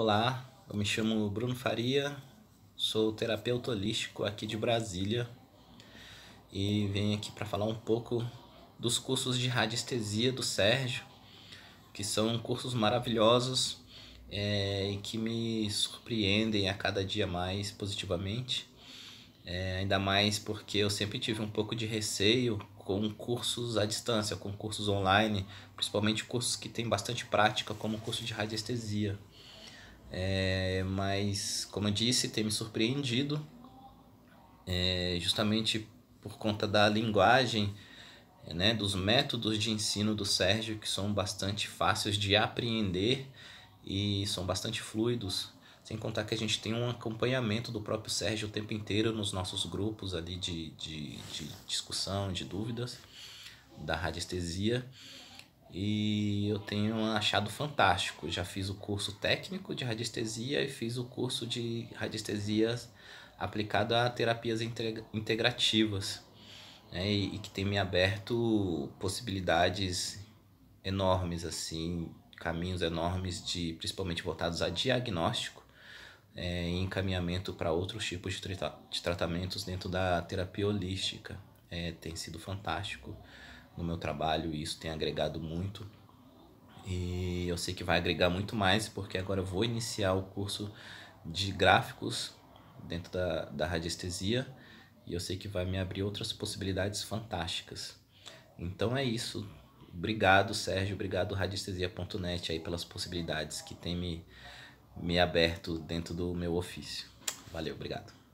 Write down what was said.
Olá, eu me chamo Bruno Faria, sou terapeuta holístico aqui de Brasília e venho aqui para falar um pouco dos cursos de radiestesia do Sérgio, que são cursos maravilhosos é, e que me surpreendem a cada dia mais positivamente. É, ainda mais porque eu sempre tive um pouco de receio com cursos à distância, com cursos online, principalmente cursos que têm bastante prática, como o curso de radiestesia. É, mas, como eu disse, tem me surpreendido é, justamente por conta da linguagem, né, dos métodos de ensino do Sérgio, que são bastante fáceis de apreender e são bastante fluidos. Sem contar que a gente tem um acompanhamento do próprio Sérgio o tempo inteiro nos nossos grupos ali de, de, de discussão, de dúvidas, da radiestesia e eu tenho achado fantástico. Já fiz o curso técnico de radiestesia e fiz o curso de radiestesia aplicado a terapias integrativas, né? e que tem me aberto possibilidades enormes, assim, caminhos enormes de, principalmente voltados a diagnóstico é, e encaminhamento para outros tipos de, de, tratamentos dentro da terapia holística. É, tem sido fantástico no meu trabalho e isso tem agregado muito. E eu sei que vai agregar muito mais, porque agora eu vou iniciar o curso de gráficos dentro da, da radiestesia e eu sei que vai me abrir outras possibilidades fantásticas. Então é isso. Obrigado, Sérgio. Obrigado, radiestesia.net, aí pelas possibilidades que tem me, me aberto dentro do meu ofício. Valeu, obrigado.